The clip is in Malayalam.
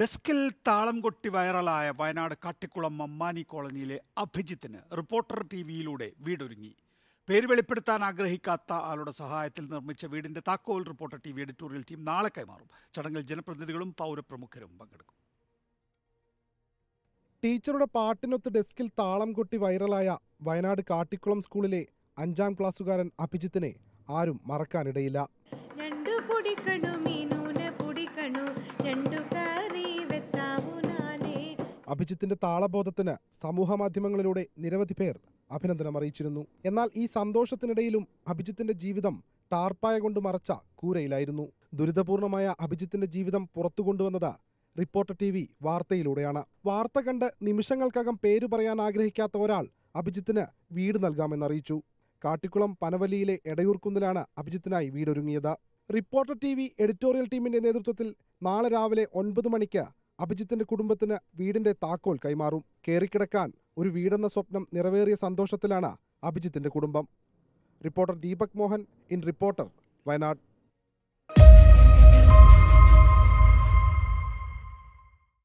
ഡെസ്കിൽ താളം കൊട്ടി വൈറലായ വയനാട് കാട്ടിക്കുളം മമ്മാനി കോളനിയിലെ അഭിജിത്തിന് റിപ്പോർട്ടർ ടി വിയിലൂടെ വീടൊരുങ്ങി പേര് വെളിപ്പെടുത്താൻ ആഗ്രഹിക്കാത്ത ആളുടെ സഹായത്തിൽ നിർമ്മിച്ച വീടിന്റെ താക്കോൽ റിപ്പോർട്ടർ ടി വി എഡിറ്റോറിയൽ ടീം നാളെ കൈമാറും ചടങ്ങിൽ ജനപ്രതിനിധികളും പൗരപ്രമുഖരും പങ്കെടുക്കും ടീച്ചറുടെ പാട്ടിനൊത്ത് ഡെസ്കിൽ താളം കൊട്ടി വൈറലായ വയനാട് കാട്ടിക്കുളം സ്കൂളിലെ അഞ്ചാം ക്ലാസ്സുകാരൻ അഭിജിത്തിനെ ആരും മറക്കാനിടയില്ല രണ്ടു പൊടിക്കണു മീനൂനെ പുടിക്കണു രണ്ടു അഭിജിത്തിന്റെ താളബോധത്തിന് സമൂഹമാധ്യമങ്ങളിലൂടെ നിരവധി പേർ അഭിനന്ദനം അറിയിച്ചിരുന്നു എന്നാൽ ഈ സന്തോഷത്തിനിടയിലും അഭിജിത്തിന്റെ ജീവിതം ടാർപ്പായ കൊണ്ട് മറച്ച കൂരയിലായിരുന്നു ദുരിതപൂർണമായ അഭിജിത്തിന്റെ ജീവിതം പുറത്തു കൊണ്ടുവന്നത് റിപ്പോർട്ടർ ടി വി വാർത്തയിലൂടെയാണ് വാർത്ത കണ്ട് നിമിഷങ്ങൾക്കകം പേരു പറയാൻ ആഗ്രഹിക്കാത്ത ഒരാൾ അഭിജിത്തിന് വീട് നൽകാമെന്നറിയിച്ചു കാട്ടിക്കുളം പനവലിയിലെ എടയൂർക്കുന്നിലാണ് അഭിജിത്തിനായി വീടൊരുങ്ങിയത് റിപ്പോർട്ടർ ടി വി എഡിറ്റോറിയൽ ടീമിന്റെ നേതൃത്വത്തിൽ നാളെ രാവിലെ ഒൻപത് മണിക്ക് അഭിജിത്തിന്റെ കുടുംബത്തിന് വീടിന്റെ താക്കോൽ കൈമാറും കയറിക്കിടക്കാൻ ഒരു വീടെന്ന സ്വപ്നം നിറവേറിയ സന്തോഷത്തിലാണ് അഭിജിത്തിന്റെ കുടുംബം reporter Deepak Mohan in Reporter Wayanad